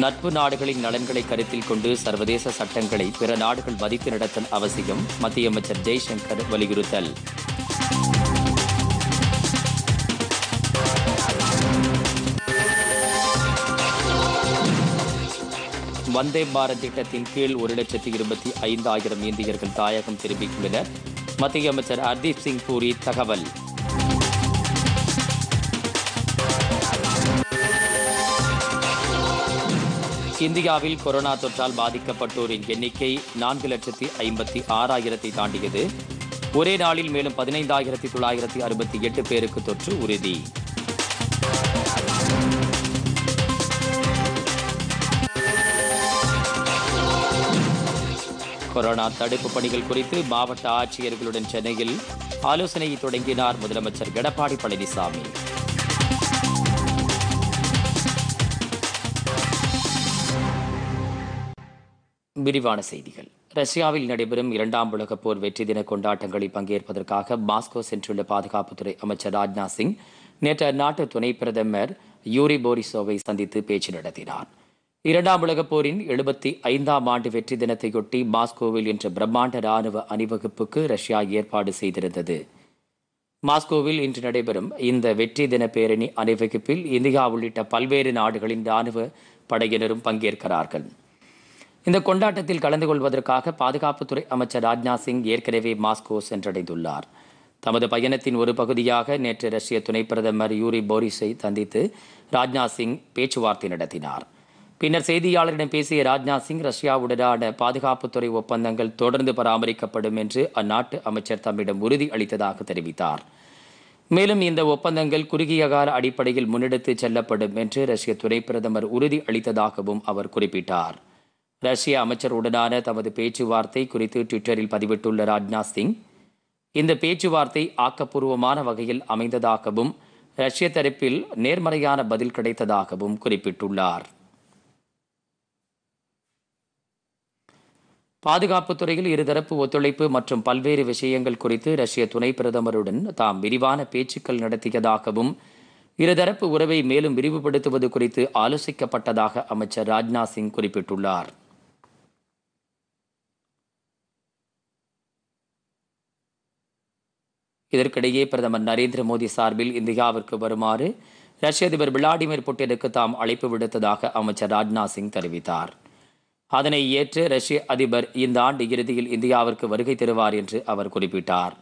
நட்பு நாடுகளின் நலன்களை கருத்தில் கொண்டு சர்வதேச சட்டங்களை பிற நாடுகள் மதித்து நடத்தல் அவசியம் மத்திய அமைச்சர் ஜெய்சங்கர் வலியுறுத்தல் வந்தே பாரத் திட்டத்தின் கீழ் ஒரு லட்சத்தி இருபத்தி ஐந்தாயிரம் இந்தியர்கள் தாயகம் தெரிவித்துள்ளனர் மத்திய அமைச்சர் ஹர்தீப் சிங் பூரி தகவல் இந்தியாவில் கொரோனா தொற்றால் பாதிக்கப்பட்டோரின் எண்ணிக்கை நான்கு லட்சத்தி ஐம்பத்தி ஆறாயிரத்தை தாண்டியது ஒரே நாளில் மேலும் பதினைந்தாயிரத்தி தொள்ளாயிரத்தி அறுபத்தி எட்டு பேருக்கு தொற்று உறுதி கொரோனா தடுப்பு பணிகள் குறித்து மாவட்ட ஆட்சியர்களுடன் சென்னையில் ஆலோசனையை தொடங்கினார் முதலமைச்சர் எடப்பாடி பழனிசாமி விரிவான செய்திகள் ரஷ்யாவில் நடைபெறும் இரண்டாம் உலகப் போர் வெற்றி தின கொண்டாட்டங்களில் பங்கேற்பதற்காக மாஸ்கோ சென்றுள்ள பாதுகாப்புத்துறை அமைச்சர் ராஜ்நாத் சிங் நேற்று அந்நாட்டு துணை பிரதமர் யூரி போரிசோவை சந்தித்து பேச்சு நடத்தினார் இரண்டாம் உலகப் போரின் எழுபத்தி ஐந்தாம் ஆண்டு வெற்றி தினத்தையொட்டி மாஸ்கோவில் இன்று பிரம்மாண்ட ராணுவ அணிவகுப்புக்கு ரஷ்யா ஏற்பாடு செய்திருந்தது மாஸ்கோவில் இன்று நடைபெறும் இந்த வெற்றி தின பேரணி அணிவகுப்பில் இந்தியா உள்ளிட்ட பல்வேறு நாடுகளின் ராணுவ படையினரும் பங்கேற்கிறார்கள் இந்த கொண்டாட்டத்தில் கலந்து கொள்வதற்காக பாதுகாப்புத்துறை அமைச்சர் ராஜ்நாத் சிங் ஏற்கனவே மாஸ்கோ சென்றடைந்துள்ளார் தமது பயணத்தின் ஒரு பகுதியாக நேற்று ரஷ்ய துணை பிரதமர் யூரி போரிஸை சந்தித்து ராஜ்நாத் சிங் பேச்சுவார்த்தை நடத்தினார் பின்னர் செய்தியாளரிடம் பேசிய ராஜ்நாத் சிங் ரஷ்யாவுடனான பாதுகாப்புத்துறை ஒப்பந்தங்கள் தொடர்ந்து பராமரிக்கப்படும் என்று அந்நாட்டு அமைச்சர் தம்மிடம் உறுதி அளித்ததாக தெரிவித்தார் மேலும் இந்த ஒப்பந்தங்கள் குறுகிய கால அடிப்படையில் முன்னெடுத்து செல்லப்படும் என்று ரஷ்ய துணை பிரதமர் உறுதி அளித்ததாகவும் அவர் குறிப்பிட்டார் ரஷ்ய அமைச்சருடனான தமது பேச்சுவார்த்தை குறித்து ட்விட்டரில் பதிவிட்டுள்ள ராஜ்நாத் சிங் இந்த பேச்சுவார்த்தை ஆக்கப்பூர்வமான வகையில் அமைந்ததாகவும் ரஷ்ய தரப்பில் நேர்மறையான பதில் கிடைத்ததாகவும் குறிப்பிட்டுள்ளார் பாதுகாப்பு துறையில் இருதரப்பு ஒத்துழைப்பு மற்றும் பல்வேறு விஷயங்கள் குறித்து ரஷ்ய துணை பிரதமருடன் தாம் விரிவான பேச்சுக்கள் நடத்தியதாகவும் இருதரப்பு உறவை மேலும் விரிவுபடுத்துவது குறித்து ஆலோசிக்கப்பட்டதாக அமைச்சர் ராஜ்நாத் சிங் குறிப்பிட்டுள்ளார் இதற்கிடையே பிரதமர் நரேந்திர மோடி சார்பில் இந்தியாவிற்கு வருமாறு ரஷ்ய அதிபர் விளாடிமிர் புட்டினுக்கு தாம் அழைப்பு விடுத்ததாக அமைச்சர் ராஜ்நாத் சிங் தெரிவித்தார் அதனை ஏற்று ரஷ்ய அதிபர் இந்த ஆண்டு இறுதியில் இந்தியாவிற்கு வருகை தருவார் என்று அவர் குறிப்பிட்டார்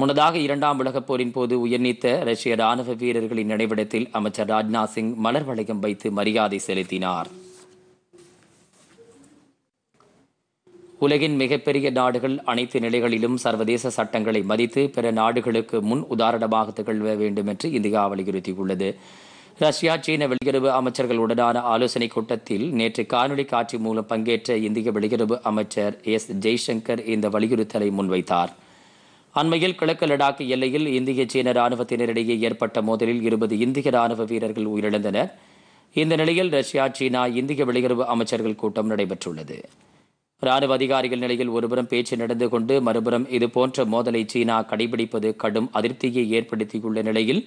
முன்னதாக இரண்டாம் உலகப் போரின் போது உயர்நீத்த ரஷ்ய ராணுவ வீரர்களின் நினைவிடத்தில் அமைச்சர் ராஜ்நாத் சிங் மலர் வளையம் வைத்து மரியாதை செலுத்தினார் உலகின் மிகப்பெரிய நாடுகள் அனைத்து நிலைகளிலும் சர்வதேச சட்டங்களை மதித்து பிற நாடுகளுக்கு முன் உதாரணமாக திகழ்வ வேண்டும் என்று இந்தியா வலியுறுத்தியுள்ளது ரஷ்யா சீன வெளியுறவு அமைச்சர்களுடனான ஆலோசனைக் கூட்டத்தில் நேற்று காணொலி காட்சி மூலம் பங்கேற்ற இந்திய வெளியுறவு அமைச்சர் எஸ் ஜெய்சங்கர் இந்த வலியுறுத்தலை முன்வைத்தார் அண்மையில் கிழக்கு லடாக் எல்லையில் இந்திய சீன ராணுவத்தினரிடையே ஏற்பட்ட மோதலில் இருபது இந்திய ராணுவ வீரர்கள் உயிரிழந்தனர் இந்த நிலையில் ரஷ்யா சீனா இந்திய வெளியுறவு அமைச்சர்கள் கூட்டம் நடைபெற்றுள்ளது ராணுவ அதிகாரிகள் நிலையில் ஒருபுறம் பேச்சு நடந்து கொண்டு மறுபுறம் இதுபோன்ற மோதலை சீனா கடைபிடிப்பது கடும் அதிருப்தியை ஏற்படுத்தியுள்ள நிலையில்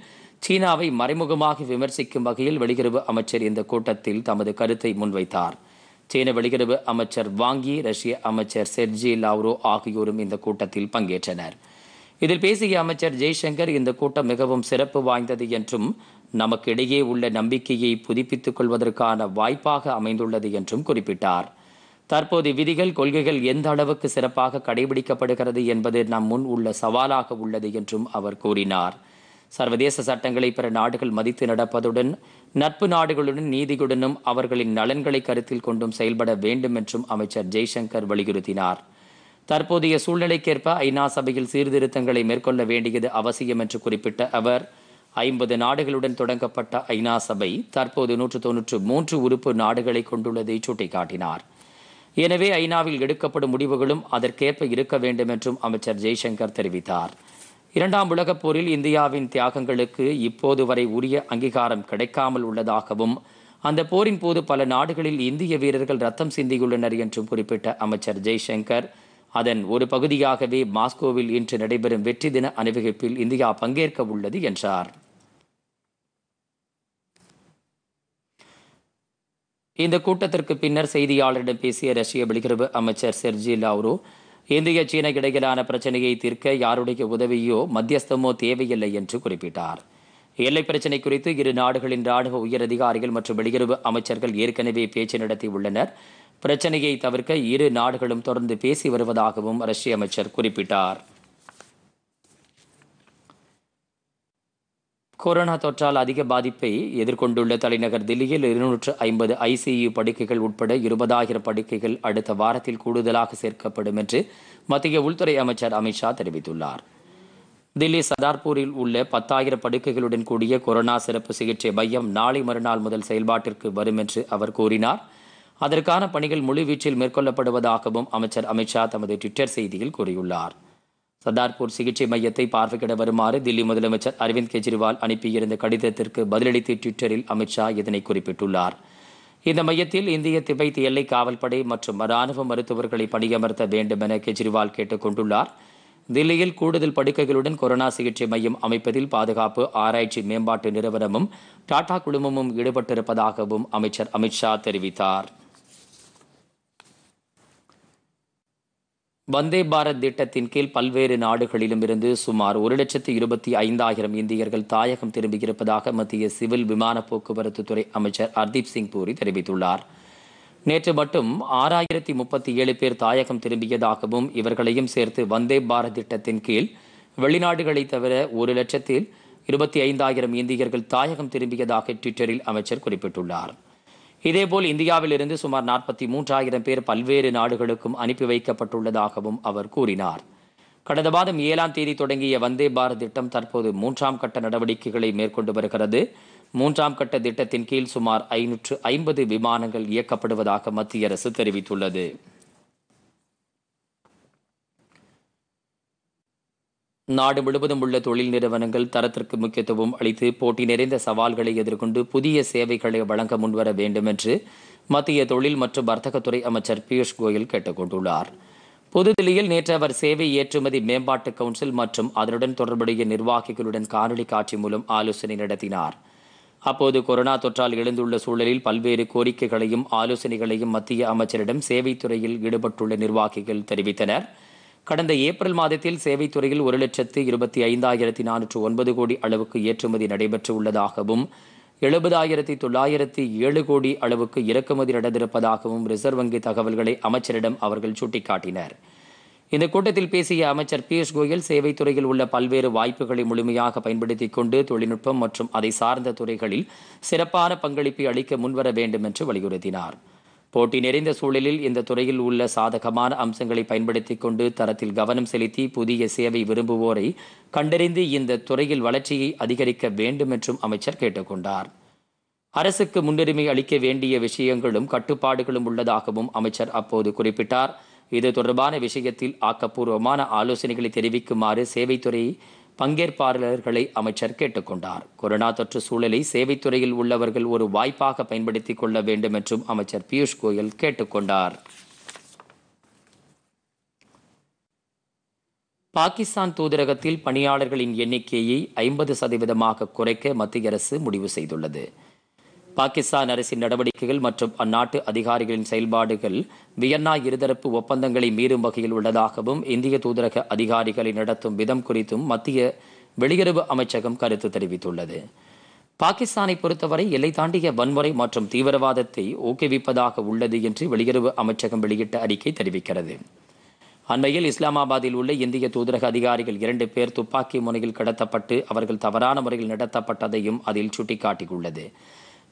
சீனாவை மறைமுகமாக விமர்சிக்கும் வகையில் வெளியுறவு அமைச்சர் இந்த கூட்டத்தில் தமது கருத்தை முன்வைத்தார் சீன வெளியுறவு அமைச்சர் வாங்கி ரஷ்ய அமைச்சர் செர்ஜி லாவ்ரோ ஆகியோரும் இந்த கூட்டத்தில் பங்கேற்றனர் இதில் பேசிய அமைச்சர் ஜெய்சங்கர் இந்த கூட்டம் மிகவும் சிறப்பு வாய்ந்தது என்றும் நமக்கு இடையே உள்ள நம்பிக்கையை புதுப்பித்துக் கொள்வதற்கான வாய்ப்பாக அமைந்துள்ளது என்றும் குறிப்பிட்டார் தற்போது விதிகள் கொள்கைகள் எந்த அளவுக்கு சிறப்பாக கடைபிடிக்கப்படுகிறது என்பது நம் முன் உள்ள சவாலாக உள்ளது என்றும் அவர் கூறினார் சர்வதேச சட்டங்களை பிற நாடுகள் மதித்து நடப்பதுடன் நட்பு நாடுகளுடன் நீதியுடனும் அவர்களின் நலன்களை கருத்தில் கொண்டும் செயல்பட வேண்டும் என்றும் அமைச்சர் ஜெய்சங்கர் வலியுறுத்தினார் தற்போதைய சூழ்நிலைக்கேற்ப ஐநா சபையில் சீர்திருத்தங்களை மேற்கொள்ள வேண்டியது அவசியம் என்று குறிப்பிட்ட அவர் ஐம்பது நாடுகளுடன் தொடங்கப்பட்ட ஐநா சபை தற்போது நூற்று தொன்னூற்று மூன்று உறுப்பு நாடுகளை கொண்டுள்ளதை சுட்டிக்காட்டினார் எனவே ஐநாவில் எடுக்கப்படும் முடிவுகளும் அதற்கேற்ப இருக்க வேண்டும் என்றும் அமைச்சர் ஜெய்சங்கர் தெரிவித்தார் இரண்டாம் உலகப் போரில் இந்தியாவின் தியாகங்களுக்கு இப்போது வரை உரிய அங்கீகாரம் கிடைக்காமல் உள்ளதாகவும் அந்த போரின் போது பல நாடுகளில் இந்திய வீரர்கள் ரத்தம் சிந்தியுள்ளனர் என்றும் குறிப்பிட்ட அமைச்சர் ஜெய்சங்கர் அதன் ஒரு பகுதியாகவே மாஸ்கோவில் இன்று நடைபெறும் வெற்றி தின அணிவகுப்பில் இந்தியா பங்கேற்க உள்ளது என்றார் இந்த கூட்டத்திற்கு பின்னர் செய்தியாளரிடம் பேசிய ரஷ்ய வெளியுறவு அமைச்சர் செர்ஜி லாவ்ரோ இந்திய சீன இடையிலான பிரச்சனையை தீர்க்க யாருடைய உதவியோ மத்தியஸ்தமோ தேவையில்லை என்று குறிப்பிட்டார் எல்லை பிரச்சினை குறித்து இரு நாடுகளின் ராணுவ உயரதிகாரிகள் மற்றும் வெளியுறவு அமைச்சர்கள் ஏற்கனவே பேச்சு நடத்தியுள்ளனர் பிரச்சனையை தவிர்க்க இரு நாடுகளும் தொடர்ந்து பேசி வருவதாகவும் ரஷ்ய அமைச்சர் குறிப்பிட்டார் கொரோனா தொற்றால் அதிக பாதிப்பை எதிர்கொண்டுள்ள தலைநகர் தில்லியில் இருநூற்று ஐம்பது ஐசியு படுக்கைகள் உட்பட இருபதாயிரம் படுக்கைகள் அடுத்த வாரத்தில் கூடுதலாக சேர்க்கப்படும் என்று மத்திய உள்துறை அமைச்சர் அமித்ஷா தெரிவித்துள்ளார் தில்லி சதார்பூரில் உள்ள பத்தாயிரம் படுக்கைகளுடன் கூடிய கொரோனா சிறப்பு சிகிச்சை மையம் நாளை மறுநாள் முதல் செயல்பாட்டிற்கு வரும் என்று அவர் கூறினார் அதற்கான பணிகள் முழுவீச்சில் மேற்கொள்ளப்படுவதாகவும் அமைச்சர் அமித்ஷா தமது ட்விட்டர் செய்தியில் கூறியுள்ளார் சர்தார்பூர் சிகிச்சை மையத்தை பார்வையிட வருமாறு தில்லி முதலமைச்சர் அரவிந்த் கெஜ்ரிவால் அனுப்பியிருந்த கடிதத்திற்கு பதிலளித்து ட்விட்டரில் அமித்ஷா இதனை குறிப்பிட்டுள்ளார் இந்த மையத்தில் இந்திய திபைத் எல்லை காவல்படை மற்றும் ராணுவ மருத்துவர்களை பணியமர்த்த வேண்டும் என கெஜ்ரிவால் கேட்டுக் கொண்டுள்ளார் தில்லியில் கூடுதல் படுக்கைகளுடன் கொரோனா சிகிச்சை மையம் அமைப்பதில் பாதுகாப்பு ஆராய்ச்சி மேம்பாட்டு நிறுவனமும் டாடா குழுமமும் ஈடுபட்டிருப்பதாகவும் அமைச்சர் அமித்ஷா தெரிவித்தார் வந்தே பாரத் திட்டத்தின் கீழ் பல்வேறு நாடுகளிலும் இருந்து சுமார் ஒரு லட்சத்து இருபத்தி ஐந்தாயிரம் இந்தியர்கள் தாயகம் திரும்பியிருப்பதாக மத்திய சிவில் விமான போக்குவரத்து துறை அமைச்சர் ஹர்தீப் சிங் பூரி தெரிவித்துள்ளார் நேற்று மட்டும் ஆறாயிரத்தி முப்பத்தி ஏழு பேர் தாயகம் திரும்பியதாகவும் இவர்களையும் சேர்த்து வந்தே பாரத் திட்டத்தின் கீழ் வெளிநாடுகளை தவிர ஒரு லட்சத்தில் இருபத்தி ஐந்தாயிரம் இந்தியர்கள் தாயகம் திரும்பியதாக ட்விட்டரில் அமைச்சர் குறிப்பிட்டுள்ளார் இதேபோல் இந்தியாவிலிருந்து சுமார் நாற்பத்தி மூன்றாயிரம் பேர் பல்வேறு நாடுகளுக்கும் அனுப்பி வைக்கப்பட்டுள்ளதாகவும் அவர் கூறினார் கடந்த மாதம் ஏழாம் தேதி தொடங்கிய வந்தே பாரத் திட்டம் தற்போது மூன்றாம் கட்ட நடவடிக்கைகளை மேற்கொண்டு வருகிறது மூன்றாம் கட்ட திட்டத்தின் கீழ் சுமார் ஐநூற்று ஐம்பது விமானங்கள் இயக்கப்படுவதாக மத்திய அரசு தெரிவித்துள்ளது நாடு முழுவதும் உள்ள தொழில் நிறுவனங்கள் தரத்திற்கு முக்கியத்துவம் அளித்து போட்டி நிறைந்த சவால்களை எதிர்கொண்டு புதிய சேவைகளை வழங்க முன்வர வேண்டும் என்று மத்திய தொழில் மற்றும் வர்த்தகத்துறை அமைச்சர் பியூஷ் கோயல் கேட்டுக்கொண்டுள்ளார் புதுதில்லியில் நேற்று அவர் சேவை ஏற்றுமதி மேம்பாட்டு கவுன்சில் மற்றும் அதனுடன் தொடர்புடைய நிர்வாகிகளுடன் காணொலி காட்சி மூலம் ஆலோசனை நடத்தினார் அப்போது கொரோனா தொற்றால் எழுந்துள்ள சூழலில் பல்வேறு கோரிக்கைகளையும் ஆலோசனைகளையும் மத்திய அமைச்சரிடம் சேவைத்துறையில் ஈடுபட்டுள்ள நிர்வாகிகள் தெரிவித்தனர் கடந்த ஏப்ரல் மாதத்தில் சேவைத்துறையில் ஒரு லட்சத்து இருபத்தி ஐந்தாயிரத்தி நானூற்று ஒன்பது கோடி அளவுக்கு ஏற்றுமதி நடைபெற்று உள்ளதாகவும் எழுபதாயிரத்தி தொள்ளாயிரத்தி ஏழு கோடி அளவுக்கு இறக்குமதி நடந்திருப்பதாகவும் ரிசர்வ் வங்கி தகவல்களை அமைச்சரிடம் அவர்கள் சுட்டிக்காட்டினர் இந்த கூட்டத்தில் பேசிய அமைச்சர் பியூஷ் கோயல் சேவைத்துறையில் உள்ள பல்வேறு வாய்ப்புகளை முழுமையாக பயன்படுத்திக் கொண்டு தொழில்நுட்பம் மற்றும் அதை சார்ந்த துறைகளில் சிறப்பான பங்களிப்பை அளிக்க முன்வர வேண்டும் என்று வலியுறுத்தினார் போட்டி நிறைந்த சூழலில் இந்த துறையில் உள்ள சாதகமான அம்சங்களை பயன்படுத்தி கொண்டு தரத்தில் கவனம் செலுத்தி புதிய சேவை விரும்புவோரை கண்டறிந்து இந்த துறையில் வளர்ச்சியை அதிகரிக்க வேண்டும் என்றும் அமைச்சர் கேட்டுக்கொண்டார் அரசுக்கு முன்னுரிமை அளிக்க வேண்டிய விஷயங்களும் கட்டுப்பாடுகளும் உள்ளதாகவும் அமைச்சர் அப்போது குறிப்பிட்டார் இது தொடர்பான விஷயத்தில் ஆக்கப்பூர்வமான ஆலோசனைகளை தெரிவிக்குமாறு சேவைத்துறை பங்கேற்பாளர்களை அமைச்சர் கேட்டுக்கொண்டார் கொரோனா தொற்று சூழலை சேவைத்துறையில் உள்ளவர்கள் ஒரு வாய்ப்பாக பயன்படுத்திக் கொள்ள வேண்டும் என்றும் அமைச்சர் பியூஷ் கோயல் கேட்டுக்கொண்டார் பாகிஸ்தான் தூதரகத்தில் பணியாளர்களின் எண்ணிக்கையை ஐம்பது சதவீதமாக குறைக்க மத்திய அரசு முடிவு செய்துள்ளது பாகிஸ்தான் அரசின் நடவடிக்கைகள் மற்றும் அந்நாட்டு அதிகாரிகளின் செயல்பாடுகள் வியன்னா இருதரப்பு ஒப்பந்தங்களை மீறும் வகையில் உள்ளதாகவும் இந்திய தூதரக அதிகாரிகளை நடத்தும் விதம் குறித்தும் மத்திய வெளியுறவு அமைச்சகம் கருத்து தெரிவித்துள்ளது பாகிஸ்தானை பொறுத்தவரை எல்லை தாண்டிய வன்முறை மற்றும் தீவிரவாதத்தை ஊக்குவிப்பதாக உள்ளது என்று வெளியுறவு அமைச்சகம் வெளியிட்ட அறிக்கை தெரிவிக்கிறது அண்மையில் இஸ்லாமாபாத்தில் உள்ள இந்திய தூதரக அதிகாரிகள் இரண்டு பேர் துப்பாக்கி முனையில் கடத்தப்பட்டு அவர்கள் தவறான முறையில் நடத்தப்பட்டதையும் அதில் சுட்டிக்காட்டியுள்ளது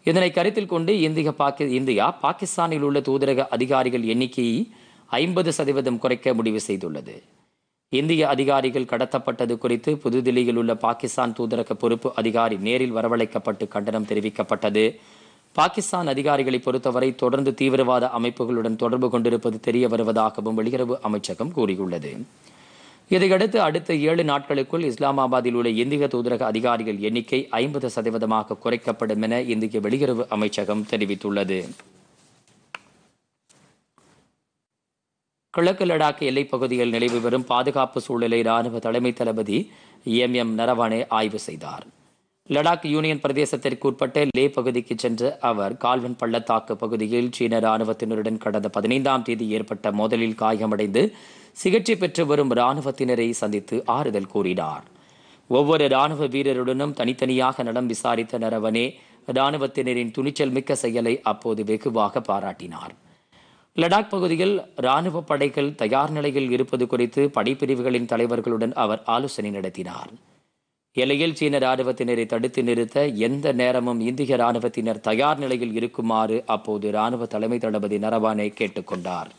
இதனை கருத்தில் கொண்டு இந்திய பாக்கி இந்தியா பாகிஸ்தானில் உள்ள தூதரக அதிகாரிகள் எண்ணிக்கையை ஐம்பது சதவீதம் குறைக்க முடிவு செய்துள்ளது இந்திய அதிகாரிகள் கடத்தப்பட்டது குறித்து புதுதில்லியில் உள்ள பாகிஸ்தான் தூதரக பொறுப்பு அதிகாரி நேரில் வரவழைக்கப்பட்டு கண்டனம் தெரிவிக்கப்பட்டது பாகிஸ்தான் அதிகாரிகளை பொறுத்தவரை தொடர்ந்து தீவிரவாத அமைப்புகளுடன் தொடர்பு கொண்டிருப்பது தெரிய வருவதாகவும் வெளியுறவு அமைச்சகம் கூறியுள்ளது இதையடுத்து அடுத்த ஏழு நாட்களுக்குள் இஸ்லாமாபாத்தில் உள்ள இந்திய தூதரக அதிகாரிகள் எண்ணிக்கை ஐம்பது சதவீதமாக குறைக்கப்படும் என இந்திய வெளியுறவு அமைச்சகம் தெரிவித்துள்ளது கிழக்கு லடாக் எல்லைப் பகுதியில் நிலவி வரும் பாதுகாப்பு சூழலை ராணுவ தலைமை தளபதி எம் எம் நரவானே ஆய்வு செய்தார் லடாக் யூனியன் பிரதேசத்திற்கு உட்பட்ட லே பகுதிக்கு சென்ற அவர் கால்வன் பள்ளத்தாக்கு பகுதியில் சீன ராணுவத்தினருடன் கடந்த பதினைந்தாம் தேதி ஏற்பட்ட மோதலில் காயமடைந்து சிகிச்சை பெற்று வரும் ராணுவத்தினரை சந்தித்து ஆறுதல் கூறினார் ஒவ்வொரு ராணுவ வீரருடனும் தனித்தனியாக நலம் விசாரித்த நரவனே ராணுவத்தினரின் துணிச்சல் மிக்க செயலை அப்போது வெகுவாக பாராட்டினார் லடாக் பகுதியில் ராணுவ படைகள் தயார் நிலையில் இருப்பது குறித்து படைப்பிரிவுகளின் தலைவர்களுடன் அவர் ஆலோசனை நடத்தினார் எல்லையில் சீன ராணுவத்தினரை தடுத்து நிறுத்த எந்த நேரமும் இந்திய ராணுவத்தினர் தயார் நிலையில் இருக்குமாறு அப்போது ராணுவ தலைமை தளபதி நரவானே கேட்டுக்கொண்டார்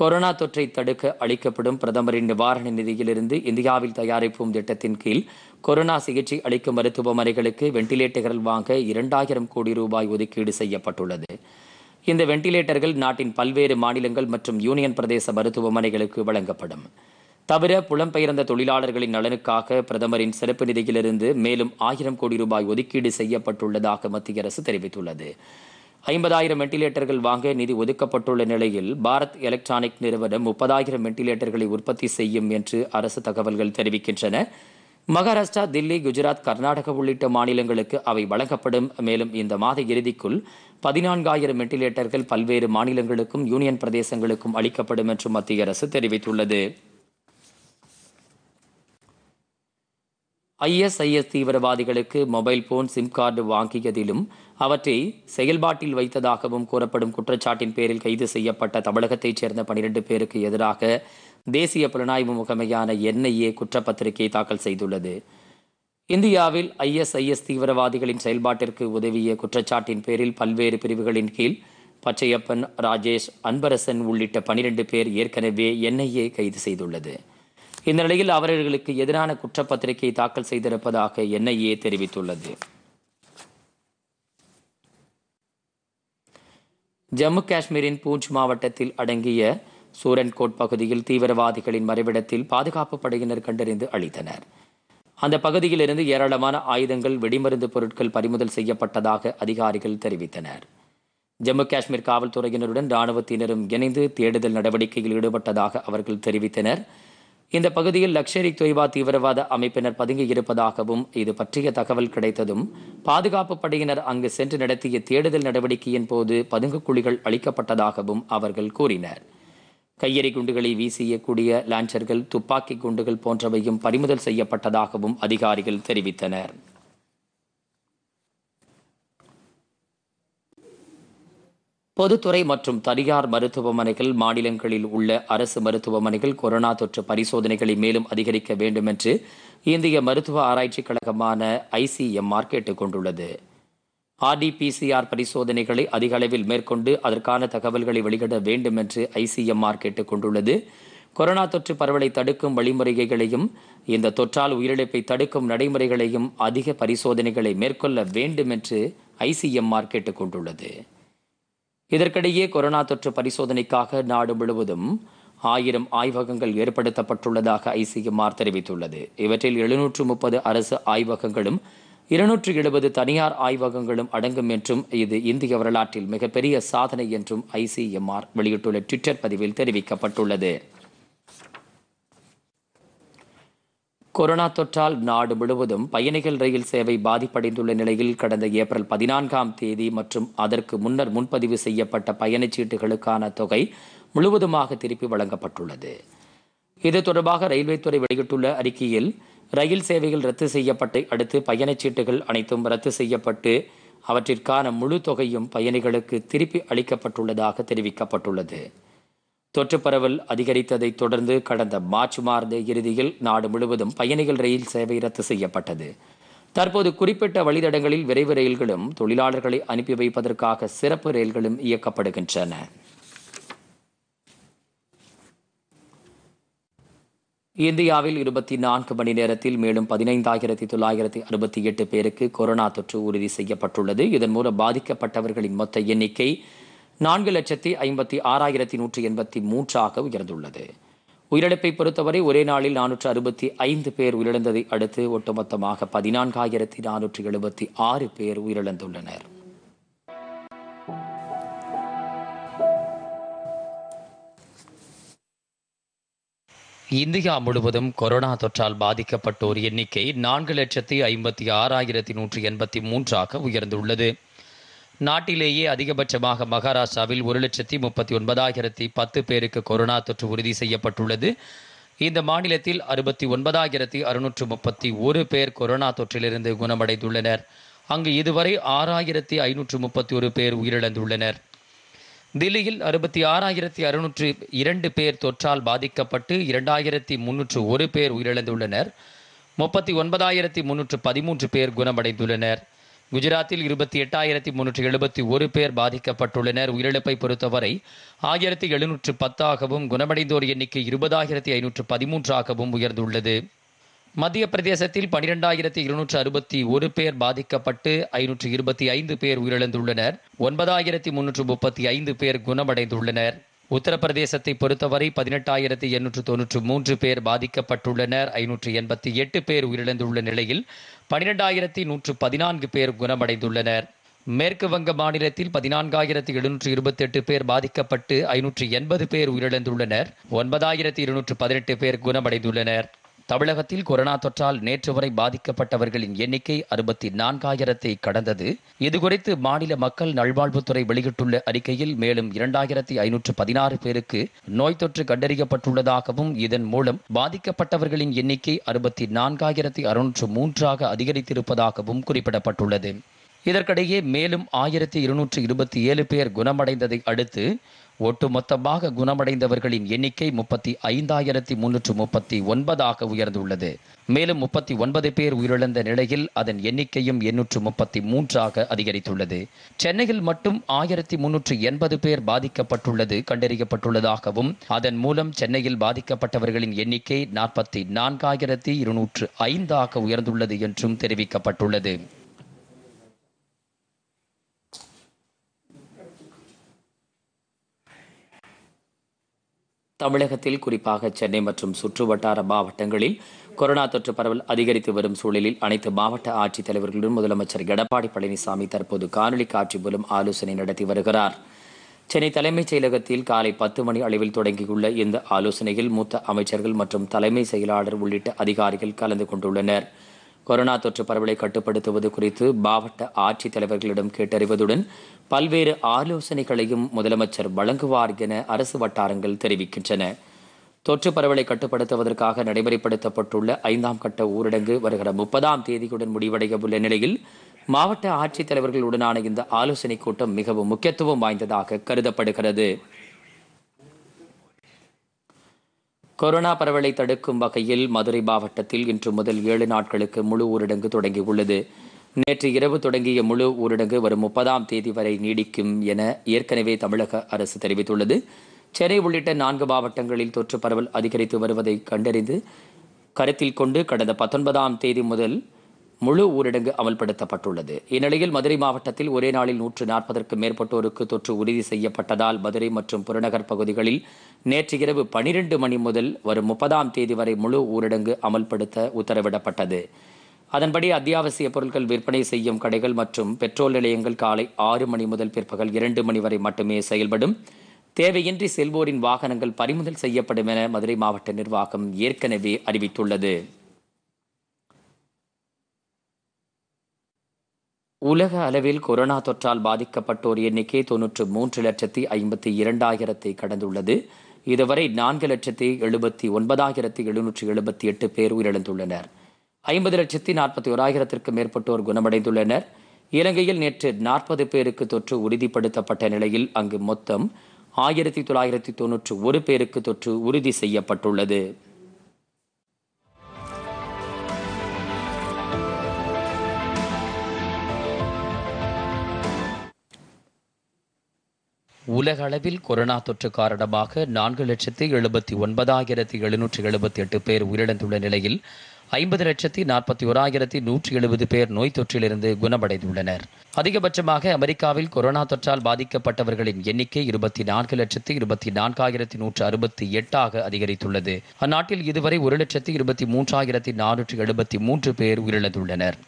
கொரோனா தொற்றை தடுக்க அளிக்கப்படும் பிரதமரின் நிவாரண நிதியிலிருந்து இந்தியாவில் தயாரிப்போம் திட்டத்தின் கீழ் கொரோனா சிகிச்சை அளிக்கும் மருத்துவமனைகளுக்கு வெண்டிலேட்டர்கள் வாங்க இரண்டாயிரம் கோடி ரூபாய் ஒதுக்கீடு செய்யப்பட்டுள்ளது இந்த வெண்டிலேட்டர்கள் நாட்டின் பல்வேறு மாநிலங்கள் மற்றும் யூனியன் பிரதேச மருத்துவமனைகளுக்கு வழங்கப்படும் தவிர புலம்பெயர்ந்த தொழிலாளர்களின் நலனுக்காக பிரதமரின் சிறப்பு நிதியிலிருந்து மேலும் ஆயிரம் கோடி ரூபாய் ஒதுக்கீடு செய்யப்பட்டுள்ளதாக மத்திய அரசு தெரிவித்துள்ளது ஐம்பதாயிரம் வென்டிலேட்டர்கள் வாங்க நிதி ஒதுக்கப்பட்டுள்ள நிலையில் பாரத் எலக்ட்ரானிக் நிறுவனம் முப்பதாயிரம் வென்டிலேட்டர்களை உற்பத்தி செய்யும் என்று அரசு தகவல்கள் தெரிவிக்கின்றன மகாராஷ்டிரா தில்லி குஜராத் கர்நாடக உள்ளிட்ட மாநிலங்களுக்கு அவை வழங்கப்படும் மேலும் இந்த மாத இறுதிக்குள் பதினான்காயிரம் வென்டிலேட்டர்கள் பல்வேறு மாநிலங்களுக்கும் யூனியன் பிரதேசங்களுக்கும் அளிக்கப்படும் என்று மத்திய அரசு தெரிவித்துள்ளது ஐஎஸ்ஐஎஸ் தீவிரவாதிகளுக்கு மொபைல் போன் சிம் கார்டு வாங்கியதிலும் அவற்றை செயல்பாட்டில் வைத்ததாகவும் கூறப்படும் குற்றச்சாட்டின் பேரில் கைது செய்யப்பட்ட தமிழகத்தைச் சேர்ந்த பனிரெண்டு பேருக்கு எதிராக தேசிய புலனாய்வு முகமையான என்ஐஏ குற்றப்பத்திரிகை தாக்கல் செய்துள்ளது இந்தியாவில் ஐஎஸ்ஐஎஸ் தீவிரவாதிகளின் செயல்பாட்டிற்கு உதவிய குற்றச்சாட்டின் பேரில் பல்வேறு பிரிவுகளின் கீழ் பச்சையப்பன் ராஜேஷ் அன்பரசன் உள்ளிட்ட பனிரெண்டு பேர் ஏற்கனவே என்ஐஏ கைது செய்துள்ளது இந்த நிலையில் அவர்களுக்கு எதிரான குற்றப்பத்திரிகை தாக்கல் செய்திருப்பதாக என்ஐஏ தெரிவித்துள்ளது ஜம்மு காஷ்மீரின் பூஞ்ச் மாவட்டத்தில் அடங்கிய சூரன்கோட் பகுதியில் தீவிரவாதிகளின் மறைவிடத்தில் பாதுகாப்பு படையினர் கண்டறிந்து அளித்தனர் அந்த பகுதியிலிருந்து ஏராளமான ஆயுதங்கள் வெடிமருந்து பொருட்கள் பறிமுதல் செய்யப்பட்டதாக அதிகாரிகள் தெரிவித்தனர் ஜம்மு காஷ்மீர் காவல்துறையினருடன் இராணுவத்தினரும் இணைந்து தேடுதல் நடவடிக்கையில் ஈடுபட்டதாக அவர்கள் தெரிவித்தனர் இந்த பகுதியில் லக்ஷரி தொய்பா தீவிரவாத அமைப்பினர் பதுங்கி இருப்பதாகவும் இது பற்றிய தகவல் கிடைத்ததும் பாதுகாப்பு படையினர் அங்கு சென்று நடத்திய தேடுதல் நடவடிக்கையின் போது பதுங்கு குழிகள் அளிக்கப்பட்டதாகவும் அவர்கள் கூறினர் கையெறி குண்டுகளை வீசியக்கூடிய லான்ச்சர்கள் துப்பாக்கி குண்டுகள் போன்றவையும் பறிமுதல் செய்யப்பட்டதாகவும் அதிகாரிகள் தெரிவித்தனர் பொதுத்துறை மற்றும் தனியார் மருத்துவமனைகள் மாநிலங்களில் உள்ள அரசு மருத்துவமனைகள் கொரோனா தொற்று பரிசோதனைகளை மேலும் அதிகரிக்க வேண்டும் என்று இந்திய மருத்துவ ஆராய்ச்சிக் கழகமான ஐசிஎம்ஆர் கேட்டுக்கொண்டுள்ளது ஆர்டிபிசிஆர் பரிசோதனைகளை அதிக அளவில் மேற்கொண்டு அதற்கான தகவல்களை வெளியிட வேண்டும் என்று ஐசிஎம்ஆர் கேட்டுக்கொண்டுள்ளது கொரோனா தொற்று பரவலை தடுக்கும் வழிமுறைகளையும் இந்த தொற்றால் உயிரிழப்பை தடுக்கும் நடைமுறைகளையும் அதிக பரிசோதனைகளை மேற்கொள்ள வேண்டும் என்று ஐசிஎம்ஆர் கேட்டுக்கொண்டுள்ளது இதற்கிடையே கொரோனா தொற்று பரிசோதனைக்காக நாடு முழுவதும் ஆயிரம் ஆய்வகங்கள் ஏற்படுத்தப்பட்டுள்ளதாக ஐசிஎம்ஆர் தெரிவித்துள்ளது இவற்றில் எழுநூற்று முப்பது அரசு ஆய்வகங்களும் இருநூற்று எழுபது தனியார் ஆய்வகங்களும் அடங்கும் என்றும் இது இந்திய வரலாற்றில் மிகப்பெரிய சாதனை என்றும் ஐசிஎம்ஆர் வெளியிட்டுள்ள ட்விட்டர் பதிவில் தெரிவிக்கப்பட்டுள்ளது கொரோனா தொற்றால் நாடு முழுவதும் பயணிகள் ரயில் சேவை பாதிப்படைந்துள்ள நிலையில் கடந்த ஏப்ரல் பதினான்காம் தேதி மற்றும் அதற்கு முன்னர் முன்பதிவு செய்யப்பட்ட பயணச்சீட்டுகளுக்கான தொகை முழுவதுமாக திருப்பி வழங்கப்பட்டுள்ளது இது தொடர்பாக ரயில்வே துறை வெளியிட்டுள்ள அறிக்கையில் ரயில் சேவைகள் ரத்து செய்யப்பட்டு அடுத்து பயணச்சீட்டுகள் அனைத்தும் ரத்து செய்யப்பட்டு அவற்றிற்கான முழு தொகையும் பயணிகளுக்கு திருப்பி அளிக்கப்பட்டுள்ளதாக தெரிவிக்கப்பட்டுள்ளது தொற்று பரவல் அதிகரித்ததைத் தொடர்ந்து கடந்த மார்ச் மாத இறுதியில் நாடு முழுவதும் பயணிகள் ரயில் சேவை ரத்து செய்யப்பட்டது தற்போது குறிப்பிட்ட வழித்தடங்களில் விரைவு ரயில்களும் தொழிலாளர்களை அனுப்பி வைப்பதற்காக சிறப்பு ரயில்களும் இயக்கப்படுகின்றன இந்தியாவில் இருபத்தி நான்கு மணி நேரத்தில் மேலும் பதினைந்தாயிரத்தி தொள்ளாயிரத்தி அறுபத்தி எட்டு பேருக்கு கொரோனா தொற்று உறுதி செய்யப்பட்டுள்ளது இதன் மூலம் பாதிக்கப்பட்டவர்களின் மொத்த எண்ணிக்கை நான்கு லட்சத்தி ஐம்பத்தி ஆறாயிரத்தி நூற்றி எண்பத்தி மூன்றாக உயர்ந்துள்ளது உயிரிழப்பை பொறுத்தவரை ஒரே நாளில் நானூற்று அறுபத்தி ஐந்து பேர் உயிரிழந்ததை அடுத்து ஒட்டுமொத்தமாக பதினான்காயிரத்தி நானூற்றி எழுபத்தி ஆறு பேர் உயிரிழந்துள்ளனர் இந்தியா முழுவதும் கொரோனா தொற்றால் பாதிக்கப்பட்டோர் எண்ணிக்கை நான்கு லட்சத்தி ஐம்பத்தி ஆறாயிரத்தி நூற்றி எண்பத்தி மூன்றாக உயர்ந்துள்ளது நாட்டிலேயே அதிகபட்சமாக மகாராஷ்டிராவில் ஒரு லட்சத்தி முப்பத்தி ஒன்பதாயிரத்தி பத்து பேருக்கு கொரோனா தொற்று உறுதி செய்யப்பட்டுள்ளது இந்த மாநிலத்தில் அறுபத்தி ஒன்பதாயிரத்தி அறுநூற்று முப்பத்தி ஒரு பேர் கொரோனா தொற்றிலிருந்து குணமடைந்துள்ளனர் அங்கு இதுவரை ஆறாயிரத்தி ஐநூற்று முப்பத்தி ஒரு பேர் உயிரிழந்துள்ளனர் தில்லியில் அறுபத்தி ஆறாயிரத்தி அறுநூற்று இரண்டு பேர் தொற்றால் பாதிக்கப்பட்டு இரண்டாயிரத்தி முன்னூற்று ஒரு பேர் உயிரிழந்துள்ளனர் முப்பத்தி ஒன்பதாயிரத்தி முன்னூற்று பதிமூன்று பேர் குணமடைந்துள்ளனர் குஜராத்தில் இருபத்தி எட்டாயிரத்தி முன்னூற்றி எழுபத்தி ஒரு பேர் பாதிக்கப்பட்டுள்ளனர் உயிரிழப்பை பொறுத்தவரை ஆயிரத்தி எழுநூற்று பத்தாகவும் குணமடைந்தோர் எண்ணிக்கை இருபதாயிரத்தி ஐநூற்று பதிமூன்றாகவும் உயர்ந்துள்ளது மத்திய பிரதேசத்தில் பனிரெண்டாயிரத்தி இருநூற்று அறுபத்தி ஒரு பேர் பாதிக்கப்பட்டு ஐநூற்று இருபத்தி ஐந்து பேர் உயிரிழந்துள்ளனர் ஒன்பதாயிரத்தி முன்னூற்று முப்பத்தி ஐந்து பேர் குணமடைந்துள்ளனர் உத்தரப்பிரதேசத்தை பொறுத்தவரை பதினெட்டாயிரத்தி எண்ணூற்று தொன்னூற்று மூன்று பேர் பாதிக்கப்பட்டுள்ளனர் ஐநூற்று எண்பத்தி எட்டு பேர் உயிரிழந்துள்ள நிலையில் பனிரெண்டாயிரத்தி நூற்று பதினான்கு பேர் குணமடைந்துள்ளனர் மேற்கு வங்க மாநிலத்தில் பதினான்காயிரத்தி எழுநூற்று இருபத்தெட்டு பேர் பாதிக்கப்பட்டு ஐநூற்று எண்பது பேர் உயிரிழந்துள்ளனர் ஒன்பதாயிரத்தி இருநூற்று பதினெட்டு பேர் குணமடைந்துள்ளனர் தமிழகத்தில் கொரோனா தொற்றால் நேற்று வரை பாதிக்கப்பட்டவர்களின் எண்ணிக்கை அறுபத்தி நான்காயிரத்தை கடந்தது இதுகுறித்து மாநில மக்கள் நல்வாழ்வுத்துறை வெளியிட்டுள்ள அறிக்கையில் மேலும் இரண்டாயிரத்தி ஐநூற்று பதினாறு பேருக்கு நோய் தொற்று கண்டறியப்பட்டுள்ளதாகவும் இதன் மூலம் பாதிக்கப்பட்டவர்களின் எண்ணிக்கை அறுபத்தி நான்காயிரத்தி அறுநூற்று மூன்றாக அதிகரித்திருப்பதாகவும் குறிப்பிடப்பட்டுள்ளது இதற்கிடையே மேலும் ஆயிரத்தி இருநூற்று இருபத்தி ஏழு பேர் குணமடைந்ததை அடுத்து ஒட்டுமொத்தமாக குணமடைந்தவர்களின் எண்ணிக்கை முப்பத்தி ஐந்தாயிரத்தி முன்னூற்று முப்பத்தி ஒன்பதாக உயர்ந்துள்ளது மேலும் முப்பத்தி ஒன்பது பேர் உயிரிழந்த நிலையில் அதன் எண்ணிக்கையும் எண்ணூற்று முப்பத்தி மூன்றாக அதிகரித்துள்ளது சென்னையில் மட்டும் ஆயிரத்தி முன்னூற்று எண்பது பேர் பாதிக்கப்பட்டுள்ளது கண்டறியப்பட்டுள்ளதாகவும் அதன் மூலம் சென்னையில் பாதிக்கப்பட்டவர்களின் எண்ணிக்கை நாற்பத்தி நான்காயிரத்தி இருநூற்று ஐந்தாக உயர்ந்துள்ளது என்றும் தெரிவிக்கப்பட்டுள்ளது தமிழகத்தில் குறிப்பாக சென்னை மற்றும் சுற்றுவட்டார மாவட்டங்களில் கொரோனா தொற்று பரவல் அதிகரித்து வரும் சூழலில் அனைத்து மாவட்ட ஆட்சித்தலைவர்களுடன் முதலமைச்சர் எடப்பாடி பழனிசாமி தற்போது காணொலி காட்சி மூலம் ஆலோசனை நடத்தி வருகிறார் சென்னை தலைமைச் செயலகத்தில் காலை பத்து மணி அளவில் தொடங்கியுள்ள இந்த ஆலோசனையில் மூத்த அமைச்சர்கள் மற்றும் தலைமை செயலாளர் உள்ளிட்ட அதிகாரிகள் கலந்து கொண்டுள்ளனர் கொரோனா தொற்று பரவலை கட்டுப்படுத்துவது குறித்து மாவட்ட ஆட்சித்தலைவர்களிடம் கேட்டறிவதுடன் பல்வேறு ஆலோசனைகளையும் முதலமைச்சர் வழங்குவார் என அரசு வட்டாரங்கள் தெரிவிக்கின்றன தொற்று பரவலை கட்டுப்படுத்துவதற்காக நடைமுறைப்படுத்தப்பட்டுள்ள ஐந்தாம் கட்ட ஊரடங்கு வருகிற முப்பதாம் தேதியுடன் முடிவடைய உள்ள நிலையில் மாவட்ட ஆட்சித்தலைவர்களுடனான இந்த ஆலோசனைக் கூட்டம் மிகவும் முக்கியத்துவம் வாய்ந்ததாக கருதப்படுகிறது கொரோனா பரவலை தடுக்கும் வகையில் மதுரை மாவட்டத்தில் இன்று முதல் ஏழு நாட்களுக்கு முழு ஊரடங்கு தொடங்கியுள்ளது நேற்று இரவு தொடங்கிய முழு ஊரடங்கு வரும் முப்பதாம் தேதி வரை நீடிக்கும் என ஏற்கனவே தமிழக அரசு தெரிவித்துள்ளது சென்னை உள்ளிட்ட நான்கு மாவட்டங்களில் தொற்று பரவல் அதிகரித்து வருவதை கண்டறிந்து கருத்தில் கொண்டு கடந்த பத்தொன்பதாம் தேதி முதல் முழு ஊரடங்கு அமல்படுத்தப்பட்டுள்ளது இந்நிலையில் மதுரை மாவட்டத்தில் ஒரே நாளில் நூற்று நாற்பதற்கும் மேற்பட்டோருக்கு தொற்று உறுதி செய்யப்பட்டதால் மதுரை மற்றும் புறநகர் பகுதிகளில் நேற்று இரவு பனிரெண்டு மணி முதல் வரும் முப்பதாம் தேதி வரை முழு ஊரடங்கு அமல்படுத்த உத்தரவிடப்பட்டது அதன்படி அத்தியாவசிய பொருட்கள் விற்பனை செய்யும் கடைகள் மற்றும் பெட்ரோல் நிலையங்கள் காலை ஆறு மணி முதல் பிற்பகல் இரண்டு மணி வரை மட்டுமே செயல்படும் தேவையின்றி செல்வோரின் வாகனங்கள் பறிமுதல் செய்யப்படும் என மதுரை மாவட்ட நிர்வாகம் ஏற்கனவே அறிவித்துள்ளது உலக அளவில் கொரோனா தொற்றால் பாதிக்கப்பட்டோர் எண்ணிக்கை தொன்னூற்று மூன்று லட்சத்தி ஐம்பத்தி இரண்டாயிரத்தை கடந்துள்ளது இதுவரை நான்கு லட்சத்தி எழுபத்தி ஒன்பதாயிரத்தி எழுநூற்றி எழுபத்தி எட்டு பேர் உயிரிழந்துள்ளனர் ஐம்பது லட்சத்தி நாற்பத்தி ஓராயிரத்திற்கு மேற்பட்டோர் குணமடைந்துள்ளனர் இலங்கையில் நேற்று நாற்பது பேருக்கு தொற்று உறுதிப்படுத்தப்பட்ட நிலையில் அங்கு மொத்தம் ஆயிரத்தி தொள்ளாயிரத்தி தொன்னூற்று ஒரு பேருக்கு தொற்று உறுதி செய்யப்பட்டுள்ளது உலக அளவில் கொரோனா தொற்று காரணமாக நான்கு லட்சத்தி எழுபத்தி ஒன்பதாயிரத்தி எழுநூற்றி எழுபத்தி எட்டு பேர் உயிரிழந்துள்ள நிலையில் ஐம்பது லட்சத்தி நாற்பத்தி ஓராயிரத்தி நூற்றி எழுபது பேர் நோய் தொற்றிலிருந்து குணமடைந்துள்ளனர் அதிகபட்சமாக அமெரிக்காவில் கொரோனா தொற்றால் பாதிக்கப்பட்டவர்களின் எண்ணிக்கை இருபத்தி நான்கு லட்சத்தி இருபத்தி நான்காயிரத்தி நூற்று அறுபத்தி எட்டாக அதிகரித்துள்ளது அந்நாட்டில் இதுவரை ஒரு லட்சத்தி இருபத்தி மூன்றாயிரத்தி நானூற்றி எழுபத்தி மூன்று பேர் உயிரிழந்துள்ளனர்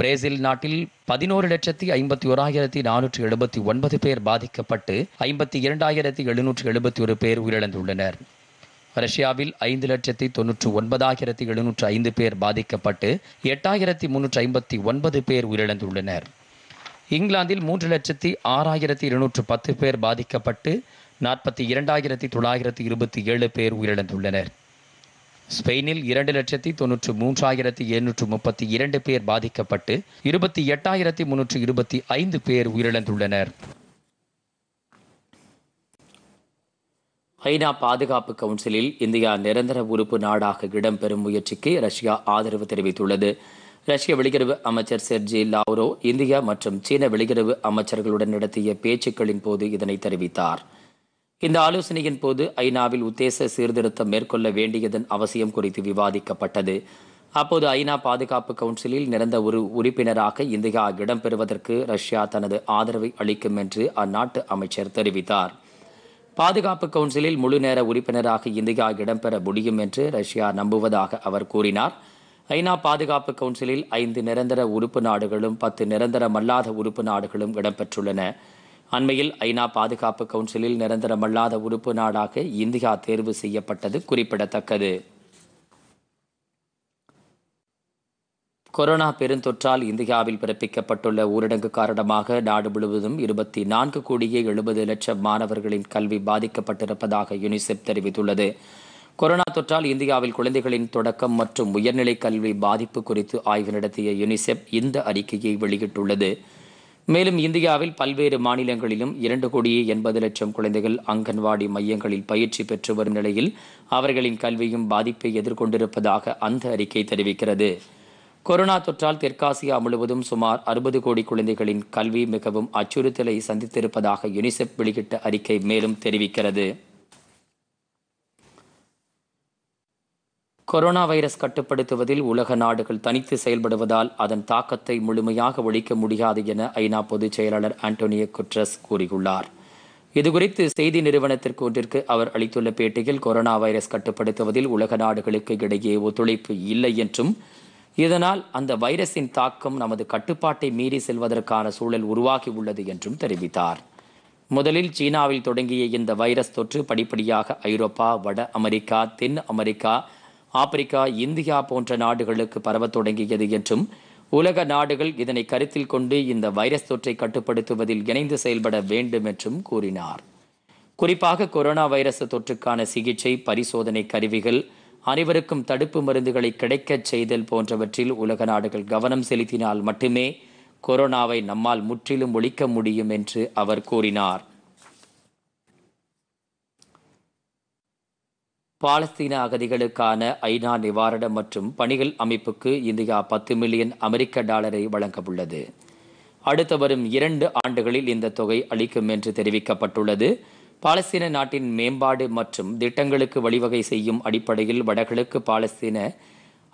பிரேசில் நாட்டில் பதினோரு லட்சத்தி ஐம்பத்தி ஓராயிரத்தி நானூற்றி எழுபத்தி ஒன்பது பேர் பாதிக்கப்பட்டு ஐம்பத்தி இரண்டாயிரத்தி எழுநூற்றி எழுபத்தி ஒரு பேர் உயிரிழந்துள்ளனர் ரஷ்யாவில் ஐந்து லட்சத்தி தொன்னூற்று ஒன்பதாயிரத்தி எழுநூற்று ஐந்து பேர் பாதிக்கப்பட்டு எட்டாயிரத்தி முன்னூற்றி ஐம்பத்தி ஒன்பது பேர் உயிரிழந்துள்ளனர் இங்கிலாந்தில் மூன்று லட்சத்தி ஆறாயிரத்தி இருநூற்று பத்து பேர் பாதிக்கப்பட்டு நாற்பத்தி இரண்டாயிரத்தி தொள்ளாயிரத்தி இருபத்தி ஏழு பேர் உயிரிழந்துள்ளனர் ஸ்பெயினில் இரண்டு லட்சத்தி தொன்னூற்று மூன்றாயிரத்தி எழுநூற்று முப்பத்தி இரண்டு பேர் பாதிக்கப்பட்டு இருபத்தி எட்டாயிரத்தி முன்னூற்று இருபத்தி ஐந்து பேர் உயிரிழந்துள்ளனர் ஐநா பாதுகாப்பு கவுன்சிலில் இந்தியா நிரந்தர உறுப்பு நாடாக இடம்பெறும் முயற்சிக்கு ரஷ்யா ஆதரவு தெரிவித்துள்ளது ரஷ்ய வெளியுறவு அமைச்சர் செர்ஜி லாவ்ரோ இந்தியா மற்றும் சீன வெளியுறவு அமைச்சர்களுடன் நடத்திய பேச்சுக்களின் போது இதனை தெரிவித்தார் இந்த ஆலோசனையின் போது ஐநாவில் உத்தேச சீர்திருத்தம் மேற்கொள்ள வேண்டியதன் அவசியம் குறித்து விவாதிக்கப்பட்டது அப்போது ஐநா பாதுகாப்பு கவுன்சிலில் நிறந்த ஒரு உறுப்பினராக இந்தியா இடம்பெறுவதற்கு ரஷ்யா தனது ஆதரவை அளிக்கும் என்று அந்நாட்டு அமைச்சர் தெரிவித்தார் பாதுகாப்பு கவுன்சிலில் முழு நேர உறுப்பினராக இந்தியா இடம்பெற முடியும் என்று ரஷ்யா நம்புவதாக அவர் கூறினார் ஐநா பாதுகாப்பு கவுன்சிலில் ஐந்து நிரந்தர உறுப்பு நாடுகளும் பத்து நிரந்தரமல்லாத உறுப்பு நாடுகளும் இடம்பெற்றுள்ளன அண்மையில் ஐநா பாதுகாப்பு கவுன்சிலில் நிரந்தரமல்லாத உறுப்பு நாடாக இந்தியா தேர்வு செய்யப்பட்டது குறிப்பிடத்தக்கது கொரோனா பெருந்தொற்றால் இந்தியாவில் பிறப்பிக்கப்பட்டுள்ள ஊரடங்கு காரணமாக நாடு முழுவதும் இருபத்தி நான்கு கோடியே எழுபது லட்சம் மாணவர்களின் கல்வி பாதிக்கப்பட்டிருப்பதாக யுனிசெப் தெரிவித்துள்ளது கொரோனா தொற்றால் இந்தியாவில் குழந்தைகளின் தொடக்கம் மற்றும் உயர்நிலை கல்வி பாதிப்பு குறித்து ஆய்வு நடத்திய யுனிசெப் இந்த அறிக்கையை வெளியிட்டுள்ளது மேலும் இந்தியாவில் பல்வேறு மாநிலங்களிலும் இரண்டு கோடியே எண்பது லட்சம் குழந்தைகள் அங்கன்வாடி மையங்களில் பயிற்சி பெற்று வரும் நிலையில் அவர்களின் கல்வியும் பாதிப்பை எதிர்கொண்டிருப்பதாக அந்த அறிக்கை தெரிவிக்கிறது கொரோனா தொற்றால் தெற்காசியா முழுவதும் சுமார் அறுபது கோடி குழந்தைகளின் கல்வி மிகவும் அச்சுறுத்தலை சந்தித்திருப்பதாக யுனிசெஃப் வெளியிட்ட அறிக்கை மேலும் தெரிவிக்கிறது கொரோனா வைரஸ் கட்டுப்படுத்துவதில் உலக நாடுகள் தனித்து செயல்படுவதால் அதன் தாக்கத்தை முழுமையாக ஒழிக்க முடியாது என ஐநா பொதுச் செயலாளர் ஆண்டோனியோ குட்ரஸ் கூறியுள்ளார் இதுகுறித்து செய்தி நிறுவனத்திற்கு ஒன்றிற்கு அவர் அளித்துள்ள பேட்டியில் கொரோனா வைரஸ் கட்டுப்படுத்துவதில் உலக நாடுகளுக்கு இடையே ஒத்துழைப்பு இல்லை என்றும் இதனால் அந்த வைரஸின் தாக்கம் நமது கட்டுப்பாட்டை மீறி செல்வதற்கான சூழல் உருவாகி உள்ளது என்றும் தெரிவித்தார் முதலில் சீனாவில் தொடங்கிய இந்த வைரஸ் தொற்று படிப்படியாக ஐரோப்பா வட அமெரிக்கா தென் அமெரிக்கா ஆப்பிரிக்கா இந்தியா போன்ற நாடுகளுக்கு பரவத் தொடங்கியது என்றும் உலக நாடுகள் இதனை கருத்தில் கொண்டு இந்த வைரஸ் தொற்றை கட்டுப்படுத்துவதில் இணைந்து செயல்பட வேண்டும் என்றும் கூறினார் குறிப்பாக கொரோனா வைரஸ் தொற்றுக்கான சிகிச்சை பரிசோதனை கருவிகள் அனைவருக்கும் தடுப்பு மருந்துகளை கிடைக்கச் செய்தல் போன்றவற்றில் உலக நாடுகள் கவனம் செலுத்தினால் மட்டுமே கொரோனாவை நம்மால் முற்றிலும் ஒழிக்க முடியும் என்று அவர் கூறினார் பாலஸ்தீன அகதிகளுக்கான ஐநா நிவாரணம் மற்றும் பணிகள் அமைப்புக்கு இந்தியா பத்து மில்லியன் அமெரிக்க டாலரை வழங்கவுள்ளது அடுத்து வரும் இரண்டு ஆண்டுகளில் இந்த தொகை அளிக்கும் என்று தெரிவிக்கப்பட்டுள்ளது பாலஸ்தீன நாட்டின் மேம்பாடு மற்றும் திட்டங்களுக்கு வழிவகை செய்யும் அடிப்படையில் வடகிழக்கு பாலஸ்தீன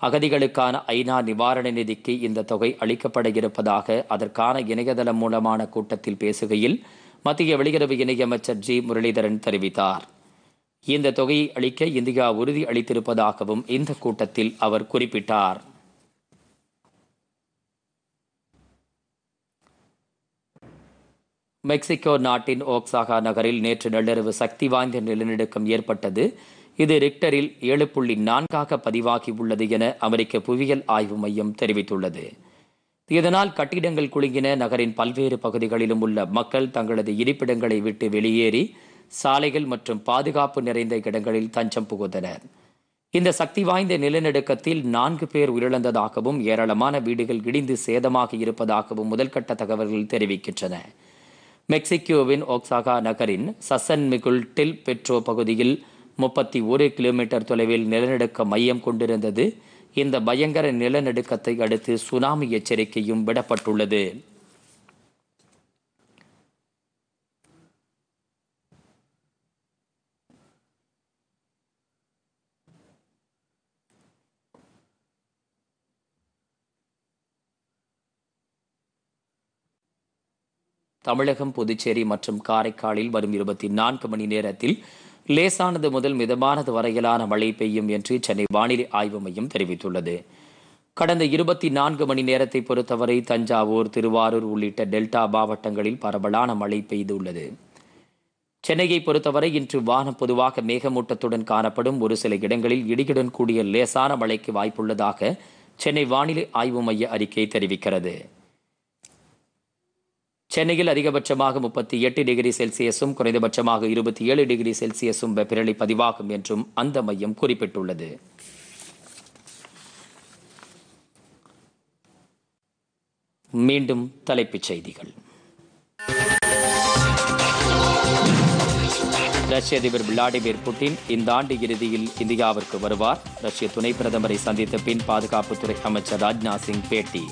அகதிகளுக்கான ஐநா நிவாரண நிதிக்கு இந்த தொகை அளிக்கப்பட இருப்பதாக அதற்கான இணையதளம் மூலமான கூட்டத்தில் பேசுகையில் மத்திய வெளியுறவு இணையமைச்சர் ஜி முரளிதரன் தெரிவித்தார் இந்த தொகையை அளிக்க இந்தியா உறுதி அளித்திருப்பதாகவும் இந்த கூட்டத்தில் அவர் குறிப்பிட்டார் மெக்சிகோ நாட்டின் ஓக்சாகா நகரில் நேற்று நள்ளிரவு சக்தி வாய்ந்த நிலநடுக்கம் ஏற்பட்டது இது ரிக்டரில் ஏழு புள்ளி நான்காக பதிவாகியுள்ளது என அமெரிக்க புவியியல் ஆய்வு மையம் தெரிவித்துள்ளது இதனால் கட்டிடங்கள் குலுங்கின நகரின் பல்வேறு பகுதிகளிலும் உள்ள மக்கள் தங்களது இருப்பிடங்களை விட்டு வெளியேறி சாலைகள் மற்றும் பாதுகாப்பு நிறைந்த இடங்களில் தஞ்சம் புகுந்தனர் இந்த சக்தி வாய்ந்த நிலநடுக்கத்தில் நான்கு பேர் உயிரிழந்ததாகவும் ஏராளமான வீடுகள் இடிந்து சேதமாக இருப்பதாகவும் முதல்கட்ட தகவல்கள் தெரிவிக்கின்றன மெக்சிகோவின் ஒக்சாகா நகரின் சசன் மிகுல் டில் பெட்ரோ பகுதியில் முப்பத்தி ஒரு கிலோமீட்டர் தொலைவில் நிலநடுக்க மையம் கொண்டிருந்தது இந்த பயங்கர நிலநடுக்கத்தை அடுத்து சுனாமி எச்சரிக்கையும் விடப்பட்டுள்ளது தமிழகம் புதுச்சேரி மற்றும் காரைக்காலில் வரும் இருபத்தி நான்கு மணி நேரத்தில் லேசானது முதல் மிதமானது வரையிலான மழை பெய்யும் என்று சென்னை வானிலை ஆய்வு மையம் தெரிவித்துள்ளது கடந்த இருபத்தி நான்கு மணி நேரத்தை பொறுத்தவரை தஞ்சாவூர் திருவாரூர் உள்ளிட்ட டெல்டா மாவட்டங்களில் பரவலான மழை பெய்துள்ளது சென்னையை பொறுத்தவரை இன்று வானம் பொதுவாக மேகமூட்டத்துடன் காணப்படும் ஒரு சில இடங்களில் இடியுடன் கூடிய லேசான மழைக்கு வாய்ப்புள்ளதாக சென்னை வானிலை ஆய்வு மைய அறிக்கை தெரிவிக்கிறது சென்னையில் அதிகபட்சமாக முப்பத்தி எட்டு டிகிரி செல்சியஸும் குறைந்தபட்சமாக இருபத்தி ஏழு டிகிரி செல்சியஸும் வெப்பநிலை பதிவாகும் என்றும் அந்த மையம் குறிப்பிட்டுள்ளது மீண்டும் தலைப்புச் செய்திகள் ரஷ்ய அதிபர் விளாடிமிர் புட்டின் இந்த ஆண்டு இறுதியில் இந்தியாவிற்கு வருவார் ரஷ்ய துணை பிரதமரை சந்தித்த பின் பாதுகாப்புத்துறை அமைச்சர் ராஜ்நாத் சிங் பேட்டி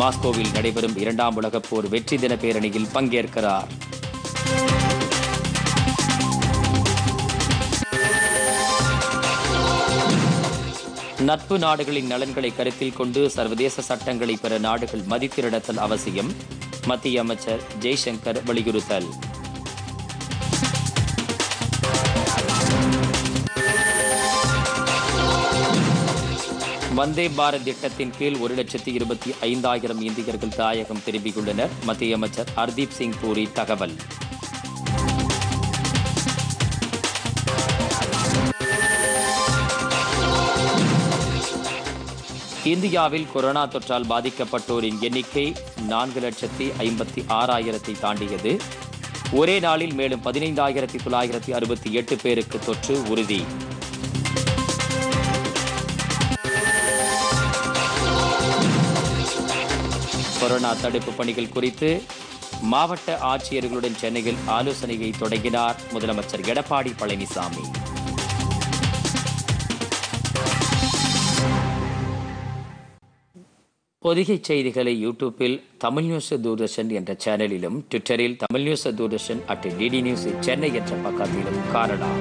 மாஸ்கோவில் நடைபெறும் இரண்டாம் உலகப் போர் வெற்றி தின பேரணியில் பங்கேற்கிறார் நட்பு நாடுகளின் நலன்களை கருத்தில் கொண்டு சர்வதேச சட்டங்களை பெற நாடுகள் மதித்திருடத்தல் அவசியம் மத்திய அமைச்சர் ஜெய்சங்கர் வலியுறுத்தல் வந்தே பாரத் திட்டத்தின் கீழ் ஒரு லட்சத்தி இருபத்தி ஐந்தாயிரம் இந்தியர்கள் தாயகம் திரும்பியுள்ளனர் மத்திய அமைச்சர் ஹர்தீப் சிங் பூரி தகவல் இந்தியாவில் கொரோனா தொற்றால் பாதிக்கப்பட்டோரின் எண்ணிக்கை நான்கு லட்சத்தி ஐம்பத்தி ஆறாயிரத்தை தாண்டியது ஒரே நாளில் மேலும் பதினைந்தாயிரத்தி தொள்ளாயிரத்தி அறுபத்தி எட்டு பேருக்கு தொற்று உறுதி கொரோனா தடுப்பு பணிகள் குறித்து மாவட்ட ஆட்சியர்களுடன் சென்னையில் ஆலோசனையை தொடங்கினார் முதலமைச்சர் எடப்பாடி பழனிசாமி பொதிகை செய்திகளை யூடியூப்பில் தமிழ் நியூஸ் தூர்தர்ஷன் என்ற சேனலிலும் ட்விட்டரில் Tamil news Doordarshan at DD news Chennai என்ற பக்கத்திலும் காணலாம்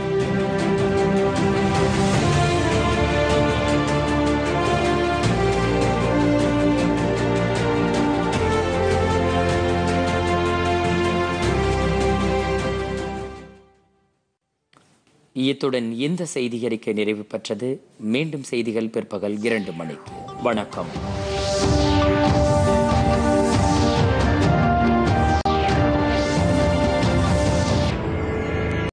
இத்துடன் இந்த அறிக்கை நிறைவு பெற்றது மீண்டும் செய்திகள் பிற்பகல் இரண்டு மணிக்கு வணக்கம்